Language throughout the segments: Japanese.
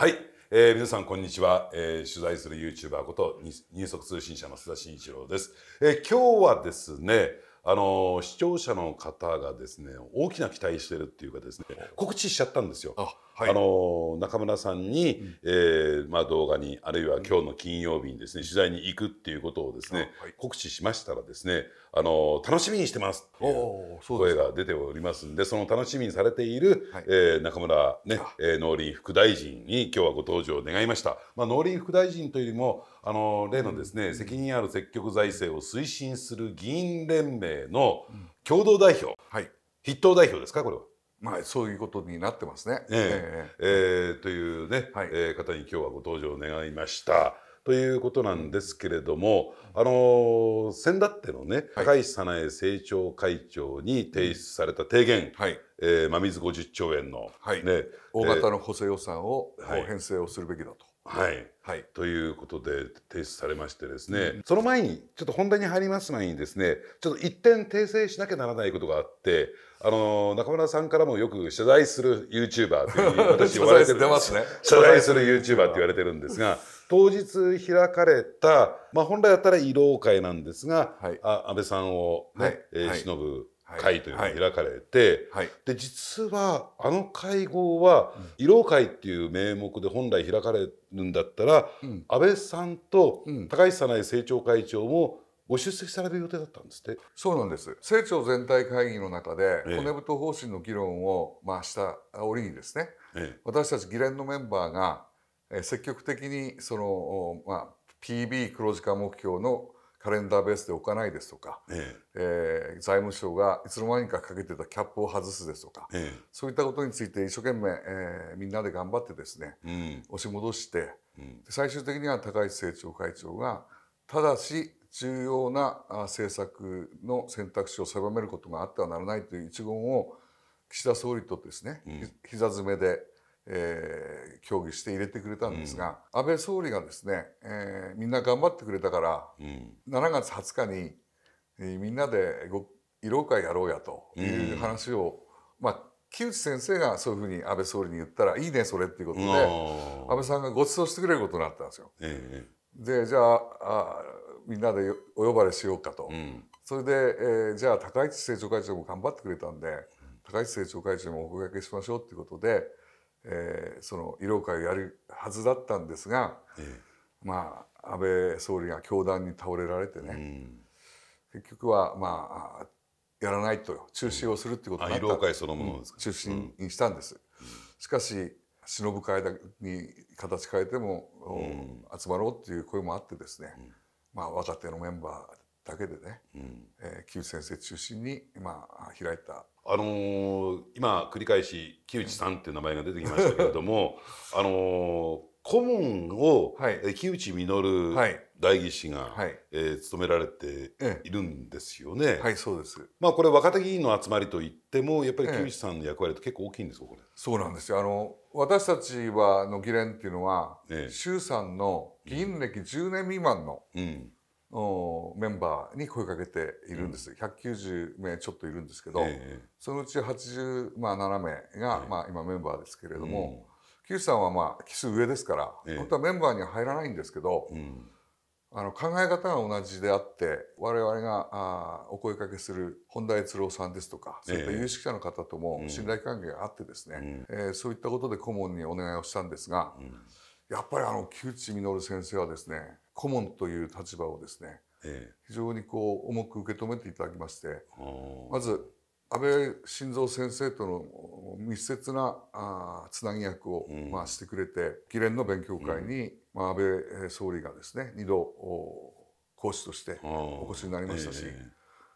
はい、えー、皆さんこんにちは、えー、取材するユーチューバーことニュース通信社の須田慎一郎です、えー、今日はですねあのー、視聴者の方がですね大きな期待してるっていうかですね告知しちゃったんですよ。あはい、あの中村さんに、うん、えー、まあ、動画にあるいは今日の金曜日にですね、うん、取材に行くっていうことをですね、はい、告知しましたらですねあの楽しみにしてますという声が出ておりますんでその楽しみにされている、はい、えー、中村ね、えー、農林副大臣に今日はご登場願いました。まあ、農林副大臣というよりもあの例のですね、うん、責任ある積極財政を推進する議員連盟の共同代表、筆頭代表ですかこれは。まあ、そういうことになってますね。えええー、というね、はい、えー、方に今日はご登場願いました。ということなんですけれども、あの先だってのね、はい、高市早苗政調会長に提出された提言、はい、えー、真水50兆円の、はい、ね、大型の補正予算を、はい、編成をするべきだと。はい、はい、ということで提出されましてですね、うん、その前にちょっと本題に入ります前にですねちょっと一点訂正しなきゃならないことがあってあの中村さんからもよく謝罪する YouTuber という私言われてる 謝罪するユーチューバーって言われてるんですが当日開かれた、まあ、本来だったら慰労会なんですが、はい、あ安倍さんをね、はいえー、のぶ会というのが開かれて、はいはい、で実はあの会合は慰労会っていう名目で本来開かれるんだったら、うん、安倍さんと高市早苗政調会長もご出席される予定だったんですってそうなんです政調全体会議の中で骨太方針の議論を、まあ、した折にですね、ええ、私たち議連のメンバーが積極的にその、まあ、PB 黒字化目標のカレンダーベースで置かないですとか、えええー、財務省がいつの間にかかけてたキャップを外すですとか、ええ、そういったことについて一生懸命、えー、みんなで頑張ってですね、うん、押し戻して、うん、最終的には高市政調会長がただし重要な政策の選択肢を狭めることがあってはならないという一言を岸田総理とですね、うん、膝詰めで、えー、協議して入れてくれたんですが、うん、安倍総理がですね、えー、みんな頑張ってくれたから、うん、7月20日に、えー、みんなでご慰労会やろうやという話を、うん、まあ木内先生がそういうふうに安倍総理に言ったら「いいねそれ」っていうことで安倍さんがご馳走してくれることになったんですよ。えでじゃあみんなでお呼ばれしようかと、うん、それで、えー、じゃあ高市政調会長も頑張ってくれたんで、うん、高市政調会長もお声掛けしましょうということで、えー、その医療会をやるはずだったんですが、ええ、まあ安倍総理が凶弾に倒れられてね、うん、結局はまあやらないと中止をするってことになった、うん、会そのものですか、中心にしたんです。しかし忍ぶ会に形変えても、集まろうっていう声もあってですね、うんまあ、若手のメンバーだけでね、うん、えー、木内先生中心に、まあ、開いたあのー、今繰り返し木内さんっていう名前が出てきましたけれども あのー、顧問を、はい、木内稔代議士が、はい、えー、務められているんですよね。はいそうですまあこれ若手議員の集まりといってもやっぱり木内さんの役割って結構大きいんですかこれ、え。そうなんですよあの私たちはの議連っていうのは、ええ、衆参の議員歴10年未満の、うんおメンバーに声かけているんです、うん、190名ちょっといるんですけど、えそのうち87名が、まあ、今メンバーですけれども、うん、さんはまあキス上ですから、え本当はメンバーには入らないんですけど、うん、あの考え方が同じであって我々があお声かけする本田悦郎さんですとかそういった有識者の方とも信頼関係があってですね、うん、えー、そういったことで顧問にお願いをしたんですが、うん、やっぱりあの木内稔先生はですね顧問という立場をですね、えー、非常にこう重く受け止めていただきましてまず安倍晋三先生との密接なあつなぎ役を、まあ、してくれて議連の勉強会に、まあ、安倍総理がですね2度講師としてお越しになりましたし。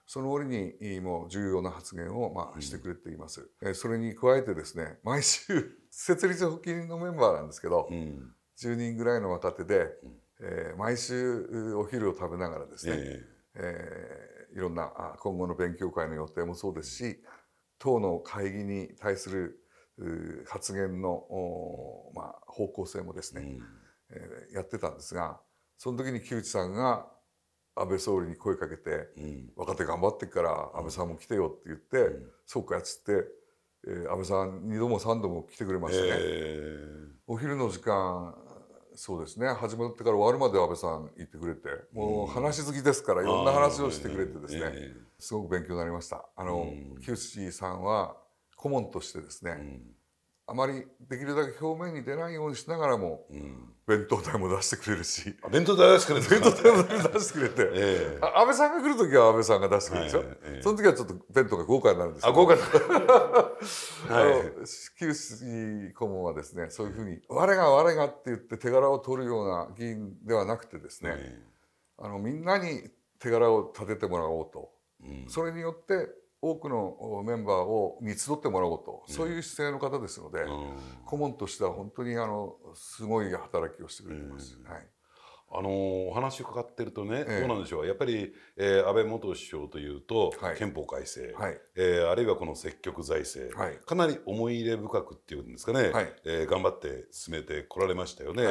その折にもう重要な発言をまあしてくれています、うん、それに加えてですね毎週 設立発起人のメンバーなんですけど、うん、10人ぐらいの若手で、うん、えー、毎週お昼を食べながらですね、えー、えー、いろんな今後の勉強会の予定もそうですし党の会議に対する発言の、まあ、方向性もですね、うん、えー、やってたんですがその時に木内さんが安倍総理に声かけて、うん、若手頑張ってから安倍さんも来てよって言って、うん、そうかっつって、えー、安倍さん2度も3度も来てくれましたね、えー、お昼の時間そうですね始まってから終わるまで安倍さん言ってくれてもう話好きですからいろんな話をしてくれてですね、すごく勉強になりました。あの、木内さんは顧問としてですね、あまりできるだけ表面に出ないようにしながらも、うん、弁当代も出してくれるし弁当代出してくれて弁当代も出してくれて、えー、安倍さんが来る時は安倍さんが出してくれるでしょ、はいその時はちょっと弁当が豪華になるんですあ豪華はい、旧杉顧問はですねそういうふうに「我が我が」って言って手柄を取るような議員ではなくてですね、あのみんなに手柄を立ててもらおうと、うん、それによって多くのメンバーを見集ってもらおうとそういう姿勢の方ですので、顧問としては本当にあのすごい働きをしてくれてます。はいあのお話伺ってるとね、えどうなんでしょうやっぱり、えー、安倍元首相というと、はい、憲法改正、はい、えー、あるいはこの積極財政、はい、かなり思い入れ深くっていうんですかね、はい、えー、頑張って進めてこられましたよね。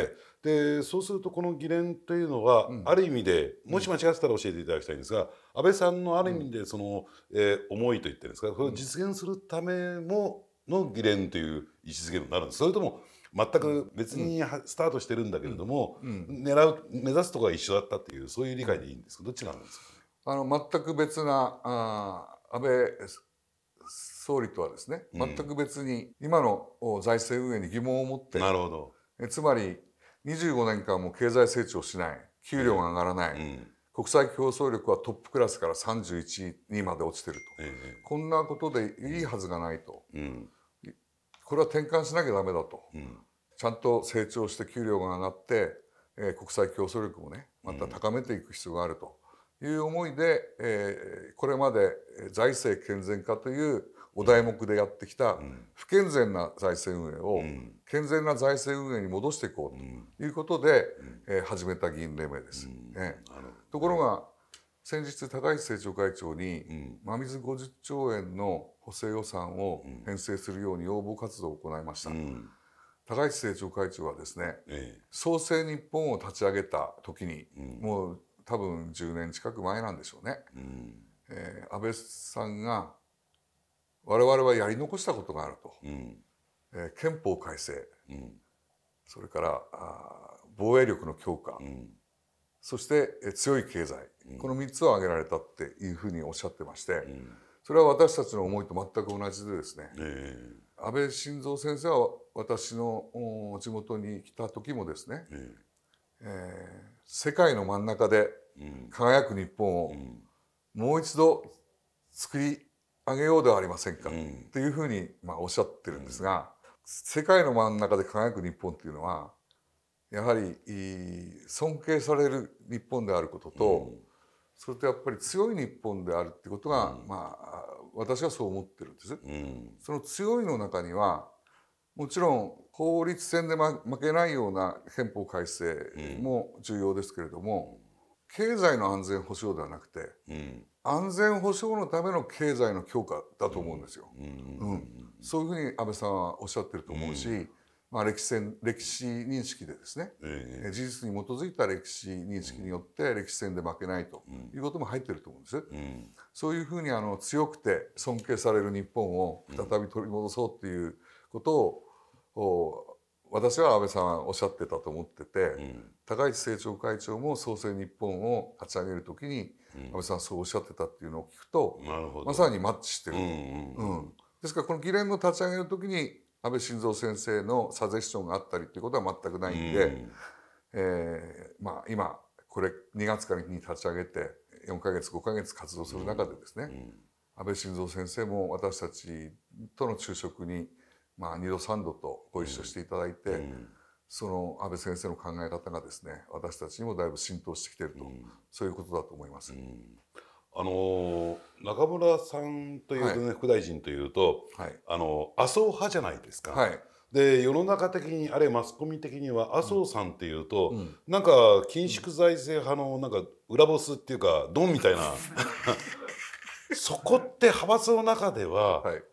でそうするとこの議連というのは、うん、ある意味でもし間違ってたら教えていただきたいんですが、安倍さんのある意味でその、うん、えー、思いといってるんですかそれ実現するためもの議連という位置づけになるんですそれとも全く別にスタートしてるんだけれども、うん、うん、狙う目指すところ一緒だったっていうそういう理解でいいんですけどっちなんですか、あの全く別なあ安倍総理とはですね全く別に今の財政運営に疑問を持って、うん、なるほどえつまり25年間も経済成長しない給料が上がらない、うん国際競争力はトップクラスから31位まで落ちてると、ええ、こんなことでいいはずがないと、うん、これは転換しなきゃだめだと、うん、ちゃんと成長して給料が上がって、えー、国際競争力もねまた高めていく必要があるという思いで、えー、これまで財政健全化というお題目でやってきた不健全な財政運営を健全な財政運営に戻していこうということで、え始めた議員連盟です。えところが先日高市政調会長に真水50兆円の補正予算を編成するように要望活動を行いました。高市政調会長はですね、創生日本を立ち上げた時に、もう多分10年近く前なんでしょうね、え安倍さんが我々はやり残したことがあると、うん、えー、憲法改正、うん、それからあ防衛力の強化、うん、そして強い経済、この3つを挙げられたっていうふうにおっしゃってまして、それは私たちの思いと全く同じでですね、えー、安倍晋三先生は私の地元に来た時もですね、えー、えー、世界の真ん中で輝く日本をもう一度作りあげようではありませんか、っていうふうに、まあ、おっしゃってるんですが、うん、世界の真ん中で輝く日本っていうのはやはり尊敬される日本であることと、うん、それとやっぱり強い日本であるってことが、まあ私はそう思ってるんです、その強いの中にはもちろん法律戦で負けないような憲法改正も重要ですけれども、経済の安全保障ではなくて、うん、安全保障のための経済の強化だと思うんですよ。うん、うん、そういうふうに安倍さんはおっしゃってると思うし、うん、まあ、歴史戦歴史認識でですね、えー、事実に基づいた歴史認識によって歴史戦で負けないということも入ってると思うんです。そういうふうにあの強くて尊敬される日本を再び取り戻そうということを私は安倍さんおっしゃってたと思ってて、うん、高市政調会長も創生日本を立ち上げるときに、安倍さんそうおっしゃってたっていうのを聞くと、まさにマッチしてる、うんうんうん、ですからこの議連の立ち上げの時に安倍晋三先生のサジェスションがあったりっていうことは全くないんで、うん、えー、まあ、今これ2月からに立ち上げて4か月5か月活動する中でですね、安倍晋三先生も私たちとの昼食にまあ、2度3度とご一緒していただいて、うん、その安倍先生の考え方がですね私たちにもだいぶ浸透してきていると、うん、そういうことだと思います。あの中村さんという文ね、はい、副大臣というと、はい、あの麻生派じゃないですか。はいで世の中的にあれマスコミ的には麻生さんっていうと、うん、なんか緊縮財政派のなんか裏ボスっていうかドンみたいな そこって派閥の中では、はい、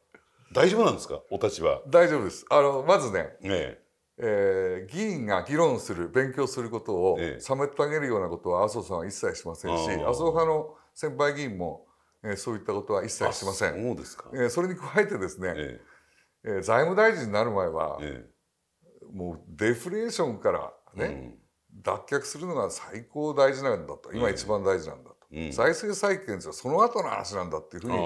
大丈夫なんですかお立場大丈夫ですあのまずね、えええー、議員が議論する勉強することを妨げるようなことは麻生さんは一切しませんし、麻生派の先輩議員も、えー、そういったことは一切しませんそうですか、えー、それに加えてですね、えええー、財務大臣になる前は、ええ、もうデフレーションからね、うん、脱却するのが最高大事なんだと今一番大事なんだと、うん、財政再建はその後の話なんだっていうふうに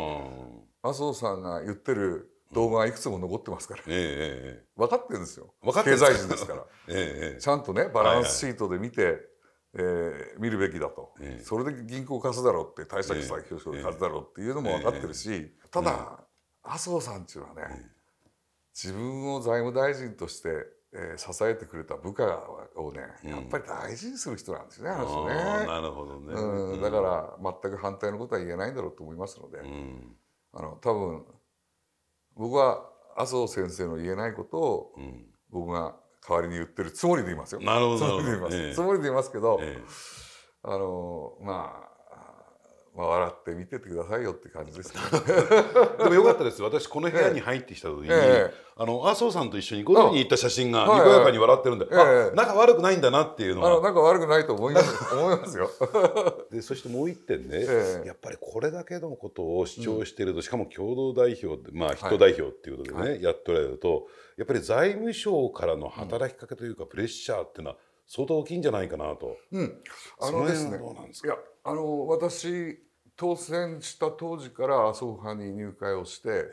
麻生さんが言ってる動画がいくつも残ってますから、ええ、分かってるんですよ分かって経済人ですから、ええ、ちゃんとねバランスシートで見て、はいはい、えー、見るべきだと、ええ、それで銀行貸すだろうって対策債表彰で貸すだろうっていうのも分かってるし、ただ、麻生さんっていうのはね、自分を財務大臣としてえー、支えてくれた部下をね、やっぱり大事にする人なんですね、うん、あの人ね。なるほどね、うん、だから全く反対のことは言えないんだろうと思いますので、うん、あの多分僕は麻生先生の言えないことを僕が代わりに言ってるつもりでいますよ。なるほどつもりでいます,、ええ、つもりでいますけど、え、あのまあまあ、笑って見ててくださいよって感じです、ね、でもよかったです私この部屋に入ってきた時に、ええ、あの麻生さんと一緒にゴルフに行った写真がにこやかに笑ってるんで、ええ、仲悪くないんだなっていうのは仲悪くないと思います 思いますよ でそしてもう一点ね、え、やっぱりこれだけのことを主張してると、うん、しかも共同代表まあ筆頭代表っていうことでね、はい、やっておられるとやっぱり財務省からの働きかけというか、プレッシャーっていうのは、ん相当大きいんじゃないかなと。うん、あのですね。すいやあの私当選した当時から麻生派に入会をして、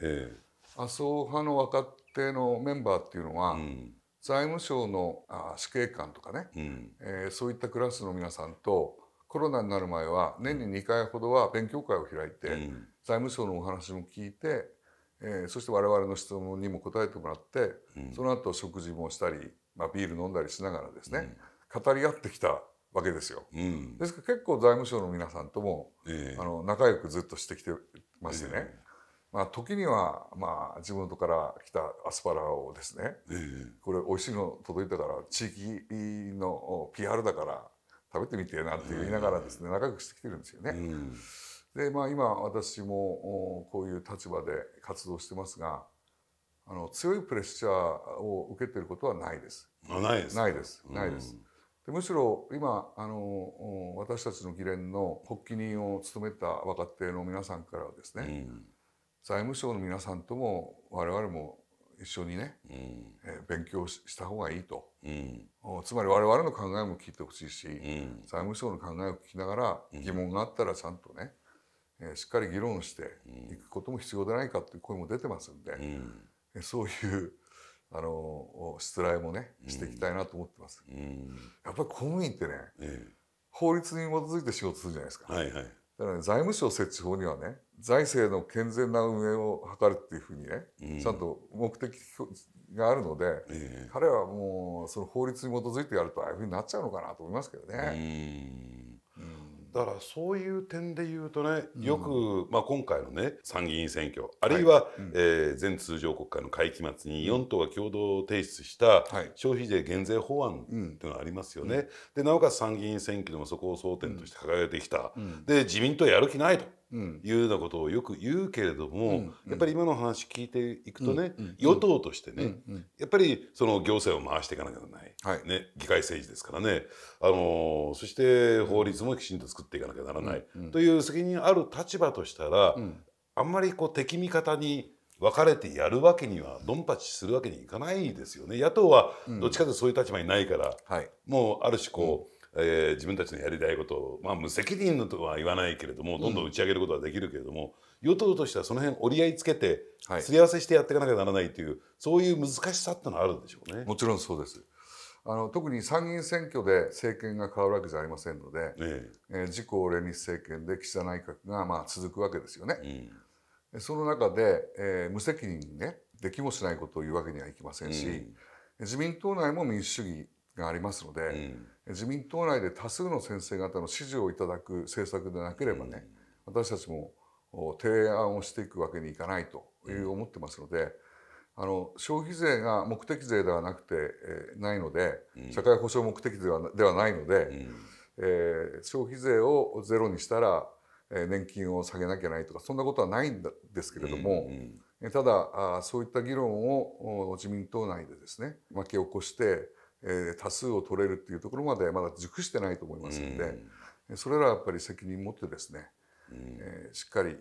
麻生派の若手のメンバーっていうのは、うん、財務省のあ死刑官とかね、うん、えー、そういったクラスの皆さんとコロナになる前は年に2回ほどは勉強会を開いて、うん、財務省のお話も聞いて、えー、そして我々の質問にも答えてもらって、その後食事もしたり。まあ、ビール飲んだりしながらですね、うん、語り合ってきたわけですよ、うん、ですから結構財務省の皆さんとも、えー、あの仲良くずっとしてきてましてね、えー、まあ、時には、まあ、地元から来たアスパラをですね、えー、これ美味しいの届いたから地域の PR だから食べてみてなんて言いながらですね、仲良くしてきてるんですよね。うん、でまあ、今私もこういう立場で活動してますがあの強いプレッシャーを受けてることはないです。ないです。ないです。ないです。でむしろ今あの私たちの議連の発起人を務めた若手の皆さんからはですね、うん、財務省の皆さんとも我々も一緒にね、うん、えー、勉強した方がいいと、うん、つまり我々の考えも聞いてほしいし、うん、財務省の考えを聞きながら疑問があったらちゃんとね、えー、しっかり議論していくことも必要でないかという声も出てますんで。うんそういうあのしつらもねしていきたいなと思ってます。うん、やっぱり公務員ってね、ええ、法律に基づいて仕事するじゃないですか。はいはい、だから、ね、財務省設置法にはね財政の健全な運営を図るっていうふうにね、うん、ちゃんと目的があるので、え、え、彼はもうその法律に基づいてやるとああいうふうになっちゃうのかなと思いますけどね。うんだからそういう点で言うとねよく、まあ、今回のね参議院選挙あるいは、はいうん、えー、通常国会の会期末に4党が共同提出した消費税減税法案っていうのがありますよね。でなおかつ参議院選挙でもそこを争点として掲げてきた。で自民党やる気ないと。いうようなことをよく言うけれども、やっぱり今の話聞いていくとね、与党としてね、やっぱりその行政を回していかなきゃならない、ね、議会政治ですからね、あのそして法律もきちんと作っていかなきゃならない、という責任ある立場としたら、あんまりこう敵味方に分かれてやるわけにはドンパチするわけにいかないですよね。野党はどっちかというとそういう立場にないから、もうある種こう、えー、自分たちのやりたいことを、まあ、無責任のとは言わないけれどもどんどん打ち上げることはできるけれども、うん、与党としてはその辺折り合いつけてすり合わせしてやっていかなきゃならないという、そういう難しさってのはあるんでしょうね。もちろんそうですあの特に参議院選挙で政権が変わるわけじゃありませんので、えええー、自公連立政権で岸田内閣がまあ続くわけですよね。うん、その中で、えー、無責任にねできもしないことを言うわけにはいきませんし、うん、自民党内も民主主義がありますので、う自民党内で多数の先生方の支持をいただく政策でなければね、うん、私たちも提案をしていくわけにいかないという思ってますので、あの消費税が目的税ではなくて、えー、ないので、社会保障目的税ではないので、うん、えー、消費税をゼロにしたら、えー、年金を下げなきゃないとかそんなことはないんですけれども、うんうん、ただあそういった議論を自民党内でですね巻き起こしてえ多数を取れるっていうところまでまだ熟してないと思いますので、それらはやっぱり責任持ってですね、えしっかり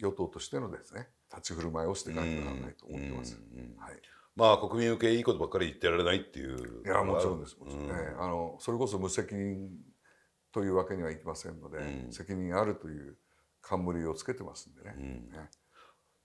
与党としてのですね立ち振る舞いをしていかなきゃならないと思ってます。はいまあ、国民向けいいことばっかり言ってられないっていういやもちろんですもちろん、ね、うん、あのそれこそ無責任というわけにはいきませんので、うん、責任あるという冠をつけてますんでね。うん、ね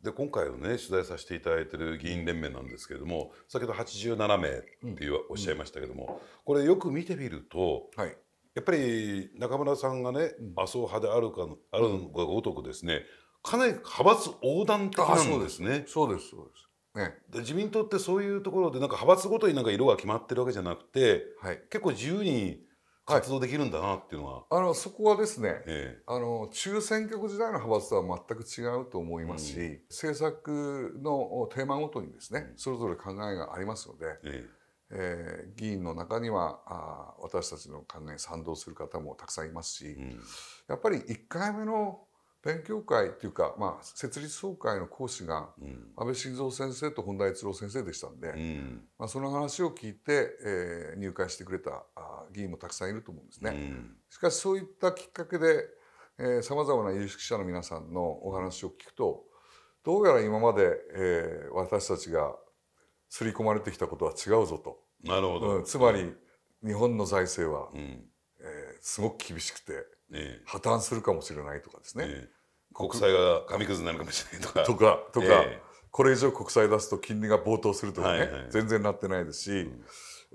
で今回をね取材させていただいてる議員連盟なんですけれども先ほど87名っておっしゃいましたけども、これよく見てみると、はい、やっぱり中村さんがね、麻生派であるかあるがごとくですねかなり派閥横断的なんですね。そうですそうですね、自民党ってそういうところでなんか派閥ごとになんか色が決まってるわけじゃなくて、はい、結構自由に活動できるんだなっていうのは、あのそこはですね、ええ、あの中選挙区時代の派閥とは全く違うと思いますし、うん、政策のテーマごとにですね、うん、それぞれ考えがありますので、えええー、議員の中にはあ私たちの関連賛同する方もたくさんいますし、うん、やっぱり1回目の勉強会っていうか、まあ、設立総会の講師が安倍晋三先生と本田逸郎先生でしたんで、うん、まあ、その話を聞いて、えー、入会してくれた議員もたくさんいると思うんですね。うん、しかしそういったきっかけでさまざまな有識者の皆さんのお話を聞くとどうやら今まで、えー、私たちが刷り込まれてきたことは違うぞと。なるほど、うん、つまり日本の財政は、うん、えー、すごく厳しくて、ね、破綻するかもしれないとかですね国債が紙くずになるかもしれないとか。とかとか、えー、これ以上国債出すと金利が暴騰するとかね、はいはい、全然なってないですし、うん、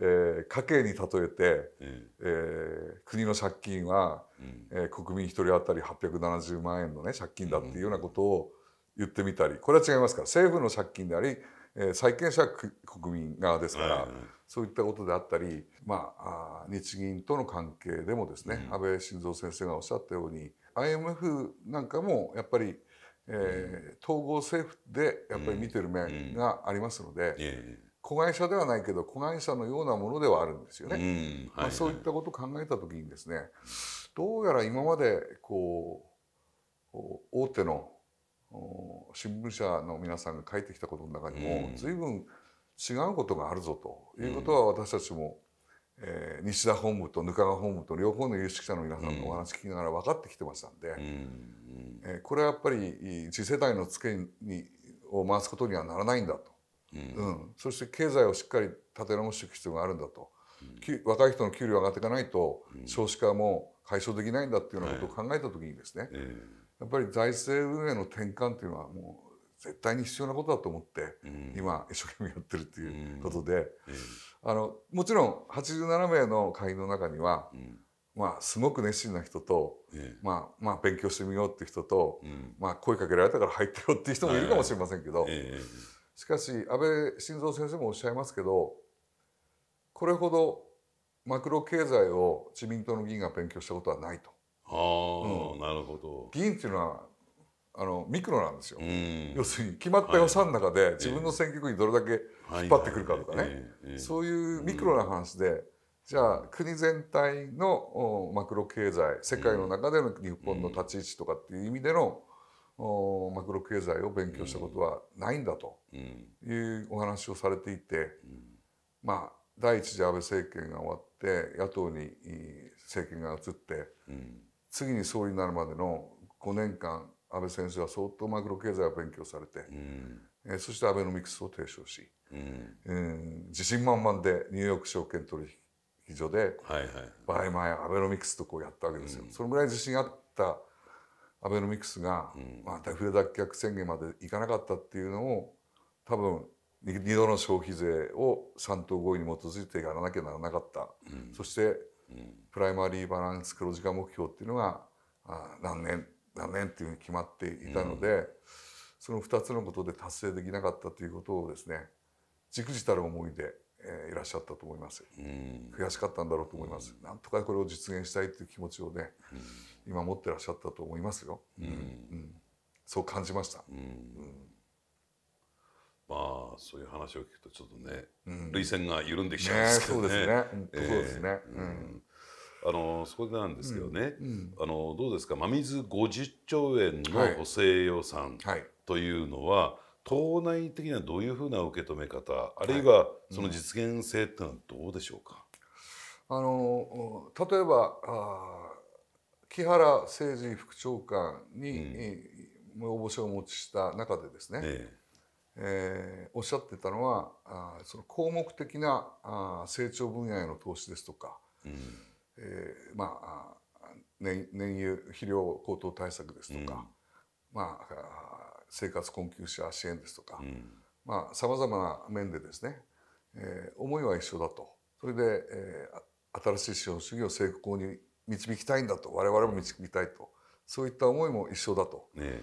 えー、家計に例えて、ええー、国の借金は、うん、えー、国民1人当たり870万円の、ね、借金だっていうようなことを言ってみたりこれは違いますから政府の借金であり、えー、債権者は国民側ですから、はいはい、そういったことであったり、まあ、あ日銀との関係でもですね、うん、安倍晋三先生がおっしゃったように IMF なんかもやっぱり、えー、統合政府でやっぱり見てる面がありますので、子会社ではないけど子会社のようなものではあるんですよね。まあ、そういったことを考えた時にですねどうやら今までこう大手の新聞社の皆さんが書いてきたことの中にも随分違うことがあるぞということは私たちもえー、西田本部とぬかが本部と両方の有識者の皆さんのお話聞きながら分かってきてましたんで、うん、えー、これはやっぱり次世代のツケにを回すことにはならないんだと、うん、うん、そして経済をしっかり立て直していく必要があるんだと、うん、若い人の給料上がっていかないと少子化も解消できないんだっていうようなことを考えた時にですね、はい、やっぱり財政運営の転換というのはもう絶対に必要なことだと思って、今一生懸命やってるっていうことで、あのもちろん87名の会員の中には、まあ、すごく熱心な人と、まあまあ、勉強してみようっていう人と、まあ、声かけられたから入ったよっていう人もいるかもしれませんけど、しかし安倍晋三先生もおっしゃいますけどこれほどマクロ経済を自民党の議員が勉強したことはないと。あうん、なるほど議員っていうのはあのミクロなんですよ、要するに決まった予算の中で自分の選挙区にどれだけ引っ張ってくるかとかね、そういうミクロな話で、じゃあ国全体のマクロ経済世界の中での日本の立ち位置とかっていう意味での、マクロ経済を勉強したことはないんだというお話をされていて、まあ第一次安倍政権が終わって野党に政権が移って、次に総理になるまでの5年間安倍先生は相当マクロ経済を勉強されて、えー、そしてアベノミクスを提唱し、うん、自信満々でニューヨーク証券取引所で、はいはい、売買アベノミクスとこうやったわけですよ。そのぐらい自信あったアベノミクスが、まあ、デフレ脱却宣言までいかなかったっていうのを多分2度の消費税を3党合意に基づいてやらなきゃならなかった、うん、そして、うん、プライマリーバランス黒字化目標っていうのがあ何年何年っていうふうに決まっていたので、うん、その2つのことで達成できなかったということをですねじくじたる思いで、えー、いらっしゃったと思います、うん、悔しかったんだろうと思います、うん、なんとかこれを実現したいという気持ちをね、今持ってらっしゃったと思いますよ、うんそう感じました、まあそういう話を聞くとちょっとね、涙腺が緩んできちゃうんですけどね。ねそうですね。えー、そうですね。うん あのそこでなんですけどね、うん、あのどうですか真水50兆円の補正予算というのは、党内的にはどういうふうな受け止め方あるいはその実現性ってのはどうでしょうか、あの例えばあ木原誠二副長官に、うん、応募集をお持ちした中でですね、えええー、おっしゃってたのはあその項目的なあ成長分野への投資ですとか、うんえー、まあ燃燃油肥料高騰対策ですとか、うん、まあ、生活困窮者支援ですとか、うん、まあさまざまな面でですね、えー、思いは一緒だとそれで、えー、新しい資本主義を成功に導きたいんだと我々も導きたいと、そういった思いも一緒だと。ね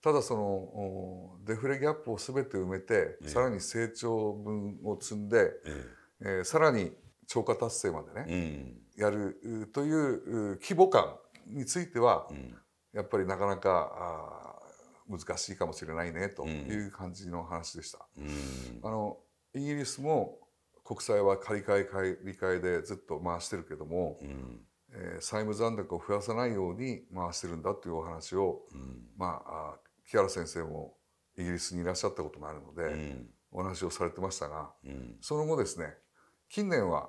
ただそのデフレギャップを全て埋めて、さらに成長分を積んで、えええー、さらに超過達成までね、やるという規模感については、やっぱりなかなか難しいかもしれないねという感じの話でした。あのイギリスも国債は借り換え借り換えでずっと回してるけども、えー、債務残高を増やさないように回してるんだというお話を、うん、まあ木原先生もイギリスにいらっしゃったこともあるので、うん、お話をされてましたが、うん、その後ですね近年は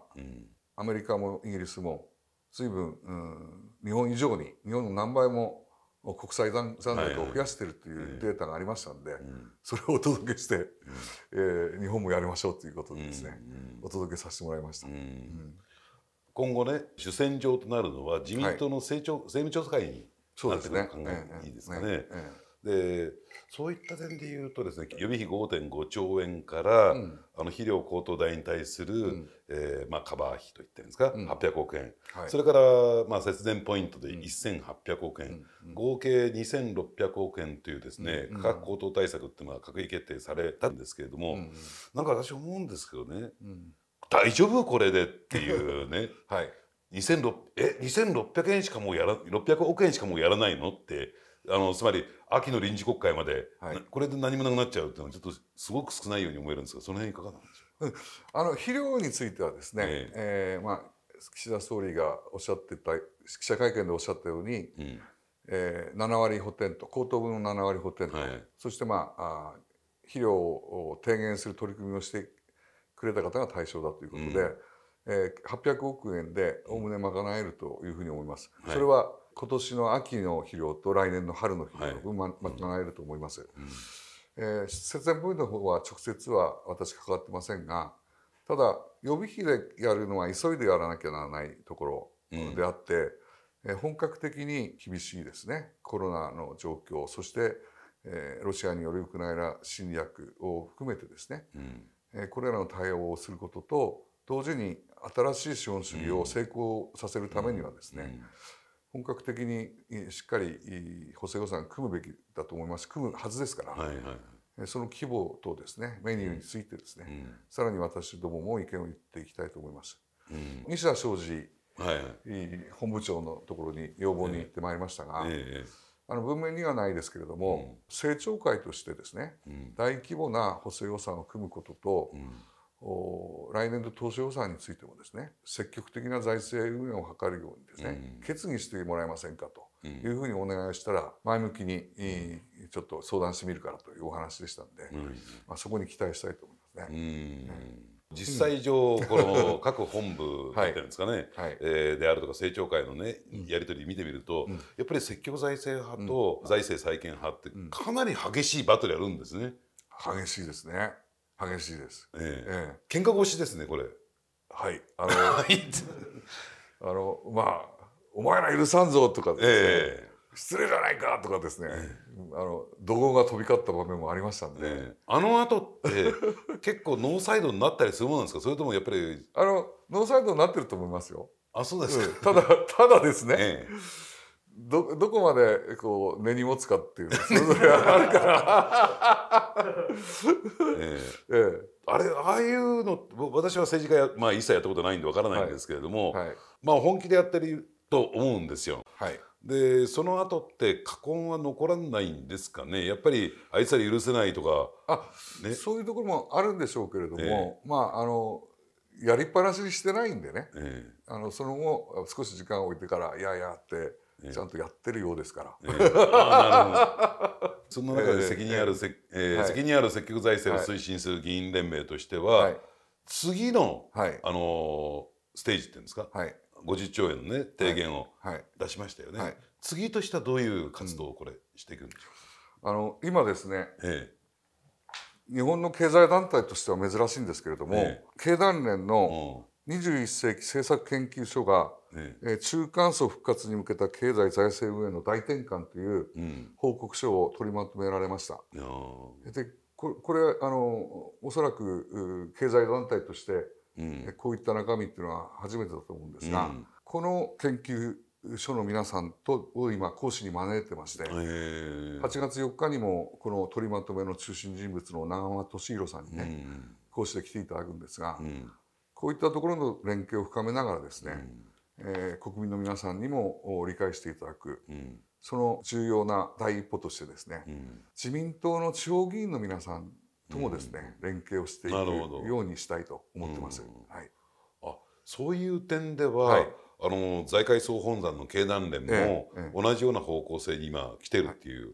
アメリカもイギリスも随分、うん、日本以上に日本の何倍も国際残高を増やしているというデータがありましたんで、はいはい、それをお届けして、うん、えー、日本もやりましょうということでですね、うん、お届けさせてもらいました。うん今後ね主戦場となるのは自民党の政調、はい、政務調査会になってくる考え、いいですかね。ええでそういった点でいうとですね予備費5.5兆円から、うん、あの肥料高騰代に対する、うん、えー、まあ、カバー費といってんですか、うん、800億円、はい、それから、まあ、節電ポイントで1800億円、うん、合計2600億円というですね、価格高騰対策っていうのが閣議決定されたんですけれども、うん、なんか私思うんですけどね、大丈夫これでっていうね。はい2え2600円しかもうやら600億円しかもうやらないのってあのつまり秋の臨時国会まで、はい、これで何もなくなっちゃうっていうのはちょっとすごく少ないように思えるんですがその辺いかがなんでしょう あの肥料についてはですね、えええー、まあ、岸田総理がおっしゃってた記者会見でおっしゃったように、うん、えー、7割補填と高等分の7割補填と、はい、そしてまああ肥料を低減する取り組みをしてくれた方が対象だということで、うん、えー、800億円でおおむね賄えるというふうに思います。はい、それは今年の秋の肥料と来年の春の肥料を分、はいま、賄えると思います。うん、えー、節電分野の方は直接は私関わってませんがただ予備費でやるのは急いでやらなきゃならないところであって、うん、えー、本格的に厳しいですねコロナの状況そして、えー、ロシアによるウクライナ侵略を含めてですね、うんえー、これらの対応をすることと同時に新しい資本主義を成功させるためにはですね、うん本格的にしっかり補正予算組むべきだと思います組むはずですから、はいはい、その規模とですねメニューについてですね、うん、さらに私どもも意見を言っていきたいと思います。うん、西田昌司、はいはい、本部長のところに要望に行ってまいりましたが、えーえー、あの文面にはないですけれども、うん、政調会としてですね、大規模な補正予算を組むことと、来年度当初予算についてもですね積極的な財政運営を図るようにですね、うん、決議してもらえませんかというふうにお願いしたら前向きに、ちょっと相談してみるからというお話でしたんで、うん、まあ、そこに期待したいと思いますね。実際上、この各本部で はいえであるとか政調会のねやり取り見てみると、うん、やっぱり積極財政派と財政再建派ってかなり激しいバトルやるんですね。激しいですね激しいです。ええええ、喧嘩腰ですねこれ。はい。あのあのまあお前ら許さんぞとか、ね、ええ、失礼じゃないかとかですね、ええ、あの怒号が飛び交った場面もありましたんで、え、あの後って 結構ノーサイドになったりするものなんですかそれともやっぱりあのノーサイドになってると思いますよ。あそうです、うん、ただただですね、どどこまでこう根に持つかっていう それぞれあるから えええ、あれああいうの私は政治家や、まあ、一切やったことないんでわからないんですけれども、はいはい、まあ、本気でやってると思うんですよ。はいでその後って過婚は残らないんですかねやっぱりあいつら許せないとかあ、ね、そういうところもあるんでしょうけれども、えー、まああのやりっぱなしにしてないんでね、えー、あのその後少し時間を置いてから「いやいや」ってちゃんとやってるようですから。その中で責任ある、ええ責任ある積極財政を推進する議員連盟としては、次の、あのステージっていうんですか、はい、50兆円のね提言を出しましたよね、次としてはどういう活動をこれしていくんでしょうか、あの今ですね、ええ、日本の経済団体としては珍しいんですけれども、経団連の、21世紀政策研究所が、ええ、中間層復活に向けた経済財政運営の大転換という報告書を取りまとめられました。うん、でこれこれあのおそらく経済団体として、うん、こういった中身っていうのは初めてだと思うんですが、うん、この研究所の皆さんとを今講師に招いてましてえ8月4日にもこの取りまとめの中心人物の長間敏弘さんにね、講師で来ていただくんですが、うんこういったところの連携を深めながらですね、うん、えー、国民の皆さんにも理解していただく、うん、その重要な第一歩としてですね、うん、自民党の地方議員の皆さんともですね、連携をしていくようにしたいと思ってます。はい、あそういう点では、はい、あの財界総本山の経団連も同じような方向性に今来てるっていう。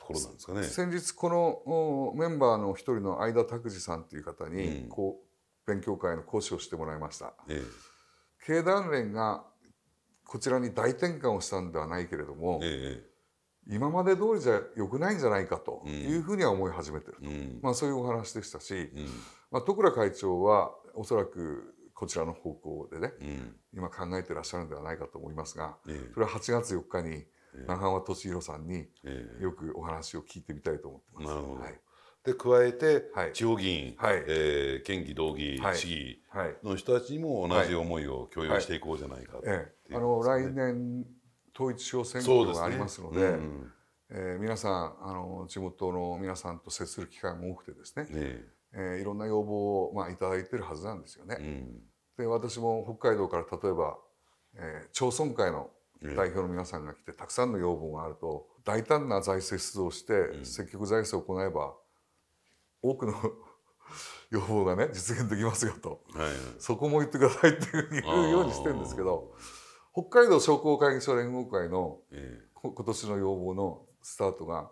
ところなんですかね先日このメンバーの一人の相田拓司さんという方にこう勉強会の講師をしてもらいました、ええ、経団連がこちらに大転換をしたんではないけれども、え、今まで通りじゃ良くないんじゃないかというふうには思い始めてると、うん、まあ、そういうお話でしたし、うん、まあ、徳倉会長はおそらくこちらの方向でね、うん、今考えてらっしゃるんではないかと思いますが、それは8月4日に長浜俊弘さんによくお話を聞いてみたいと思ってます。はいで加えて、地方議員、はい、えー、県議同議、市議の人たちにも同じ思いを共有していこうじゃないか、ね、あの来年統一地方選挙がありますので、ねうん、えー、皆さんあの地元の皆さんと接する機会も多くてですね、ね、えー、いろんな要望をまあいいてるはずなんですよね。うん、で私も北海道から例えば、えー、町村会の代表の皆さんが来てたくさんの要望があると大胆な財政出動して積極財政を行えば、多くの要 望がね実現できますよと、はいはい、そこも言ってくださいっていうようにしてるんですけど北海道商工会議所連合会の、え今年の要望のスタートが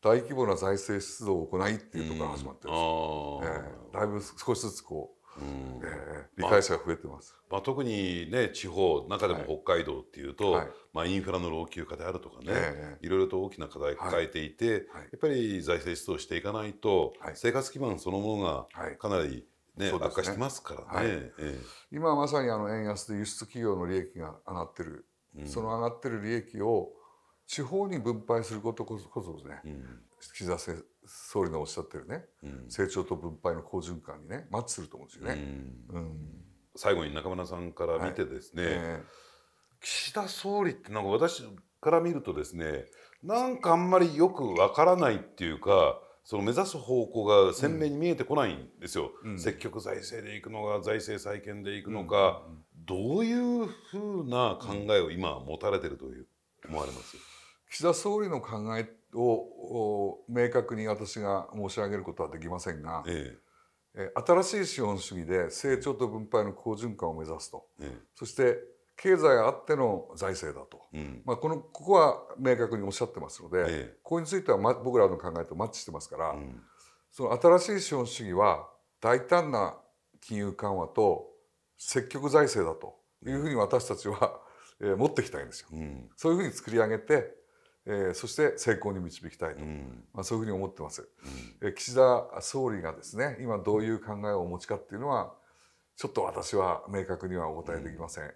大規模な財政出動を行いっていうところが始まってるんです、ええ、だいぶ少しずつこうえー、理解者が増えてます、まあ、まあ、特に、ね、地方中でも北海道っていうと、はい、まあ、インフラの老朽化であるとかね、はい、いろいろと大きな課題を抱えていて、はい、やっぱり財政出動していかないと、生活基盤そのものがかなりね、ね悪化してますからね、えー、今まさにあの円安で輸出企業の利益が上がってる、うん、その上がってる利益を地方に分配することこそこそですね、うん、岸田政総理のおっしゃってるね、うん、成長と分配の好循環にねマッチすると思うんですよね。うん、最後に中村さんから見てですね、はいえー、岸田総理ってなんか私から見るとですねなんかあんまりよくわからないっていうかその目指す方向が鮮明に見えてこないんですよ、うん、積極財政でいくのか財政再建でいくのか、どういうふうな考えを今持たれてるという思われます岸田総理の考えを明確に私が申し上げることはできませんが、ええ、新しい資本主義で成長と分配の好循環を目指すと、ええ、そして経済あっての財政だと、うん、まあ、このここは明確におっしゃってますので、え、ここについては、ま、僕らの考えとマッチしてますから、うん、その新しい資本主義は大胆な金融緩和と積極財政だというふうに私たちは、えー、持ってきたいんですよ、うん、そういうふうに作り上げてえー、そして成功に導きたいと、うん、まあ、そういうふうに思ってます、うん、え岸田総理がですね今どういう考えをお持ちかっていうのはちょっと私は明確にはお答えできません、うん、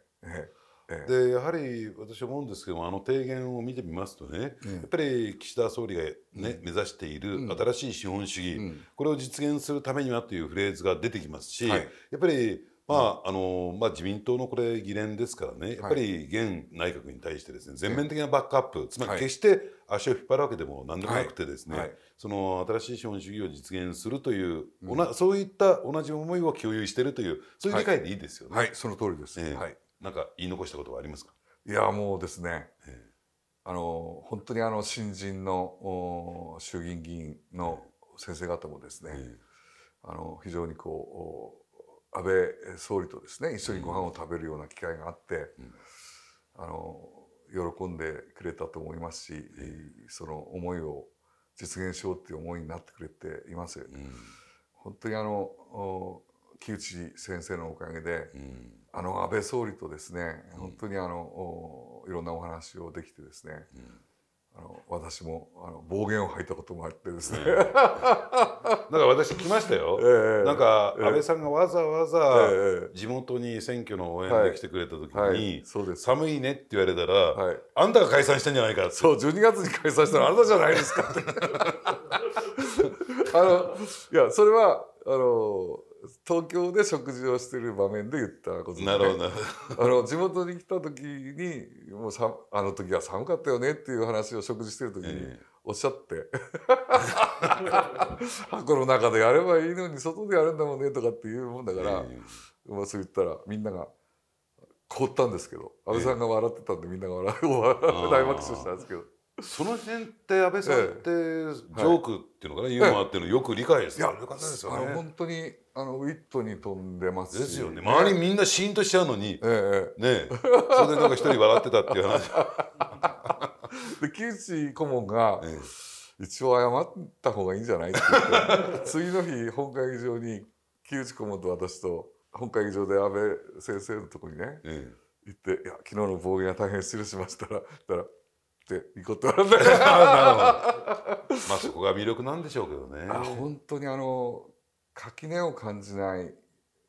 えー、でやはり私思うんですけどもあの提言を見てみますとね、うん、やっぱり岸田総理がね、目指している新しい資本主義、これを実現するためにはというフレーズが出てきますし、はい、やっぱりまああのまあ、自民党のこれ議連ですからねやっぱり現内閣に対してですね全面的なバックアップつまり決して足を引っ張るわけでも何でもなくてですね、その新しい資本主義を実現するという、うん、そういった同じ思いを共有しているというそういう理解でいいですよね。はい、その通りです、えはい、なんか言い残したことはありますかいやもうですね、えー、あの本当にあの新人の衆議院議員の先生方もですね、えー、あの非常にこう安倍総理とですね一緒にご飯を食べるような機会があって、うん、あの喜んでくれたと思いますし、うん、その思いを実現しようっていう思いになってくれています。うん、本当にあの木内先生のおかげで、あの安倍総理とですね本当にあの、いろんなお話をできてですね、あの私もあの暴言を吐いたこともあってですね、うん、なんか私来ましたよ、えー、なんか安倍さんがわざわざ地元に選挙の応援で来てくれた時に、はいはい、寒いねって言われたら、はい、あんたが解散したんじゃないかっそう12月に解散したのあなたじゃないですか あのいやそれはあの東京で食事をしてる場面で言ったことで、ね、なるほどあの地元に来た時にもうさあの時は寒かったよねっていう話を食事してる時におっしゃって、箱の中でやればいいのに外でやるんだもんねとかっていうもんだから、まあ、そう言ったらみんなが凍ったんですけど安倍さんが笑ってたんでみんなが笑大爆笑したんですけど。その辺って安倍さんってジョークっていうのかな、ユーモアっていうのよく理解する方ですよね。本当にあのウィットに飛んでますですよね。周りみんなシーンとしちゃうのに、ええ、ねそれでなんか一人笑ってたっていう話。で木内顧問が、一応謝った方がいいんじゃないって言って 次の日本会議場に木内顧問と私と本会議場で安倍先生のとこにね、行って「いや昨日の暴言は大変失礼しましたら」らっていことなんだけど まあそこが魅力なんでしょうけどね本当にあの垣根を感じない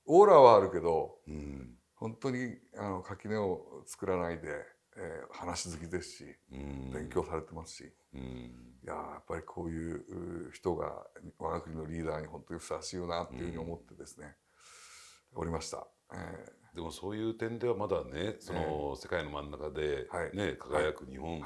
オーラはあるけど、うん、本当にあの垣根を作らないで、えー、話好きですし、うん、勉強されてますし、うん、いややっぱりこういう人が我が国のリーダーに本当にふさわしいよなっていうふうに思ってですね、おりました。えーでもそういう点ではまだねその世界の真ん中でね、ね、は輝く日本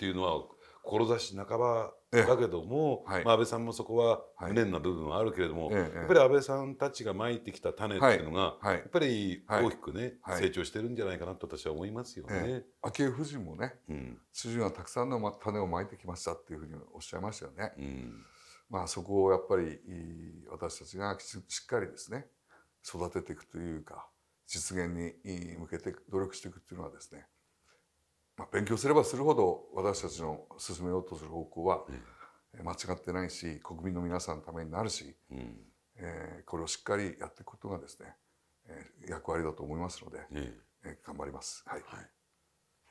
っていうのは志半ばだけども、はい、まあ、安倍さんもそこは無念な部分はあるけれども、はい、やっぱり安倍さんたちがまいてきた種っていうのが、はい、やっぱり大きくね、成長してるんじゃないかなと私は思いますよね。ええ、昭恵夫人もね、うん、主人はたくさんの種をまいてきましたっていうふうにおっしゃいましたよね。うん、まあ、そこをやっぱり私たちがしっかりですね育てていくというか実現に向けて努力していくっていうのはですねまあ、勉強すればするほど私たちの進めようとする方向は間違ってないし国民の皆さんのためになるし、うん、えー、これをしっかりやっていくことがですね、えー、役割だと思いますので、ええー、頑張ります。はい、はい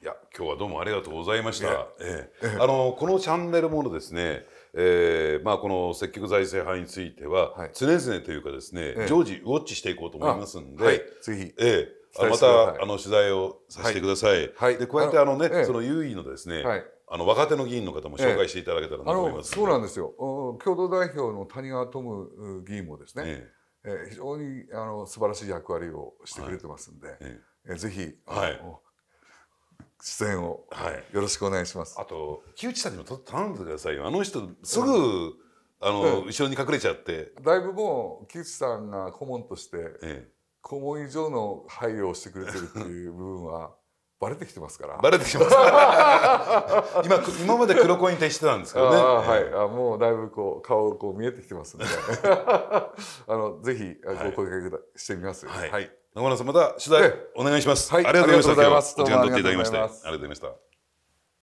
いや今日はどうもありがとうございました。ええ、あのこのチャンネルものですね、えー、まあこの積極財政派については常々というかですね、常時ウォッチしていこうと思いますんで、はい、ぜひ、ええまたあの取材をさせてください。はい、で加えてあのねその優位のですね、あの若手の議員の方も紹介していただけたらなと思います、そうなんですよ。共同代表の谷川智議員もですね、ええ非常にあの素晴らしい役割をしてくれてますんで、ええぜひ、はい、出演をよろしくお願いします。あと木内さんにも頼んでくださいよ。あの人すぐ、あの、後ろに隠れちゃって。だいぶもう木内さんが顧問として。ええ顧問以上の配慮をしてくれてるっていう部分はバレてきてますから。バレてきてます 今今まで黒子に徹してたんですけどね。はい。あもうだいぶこう顔こう見えてきてますんで、あのぜひご声掛けしてみます。はい。はい、野村さんまた取材お願いします。はい。ありがとうございました。お時間取っていただきました。ありがとうございました。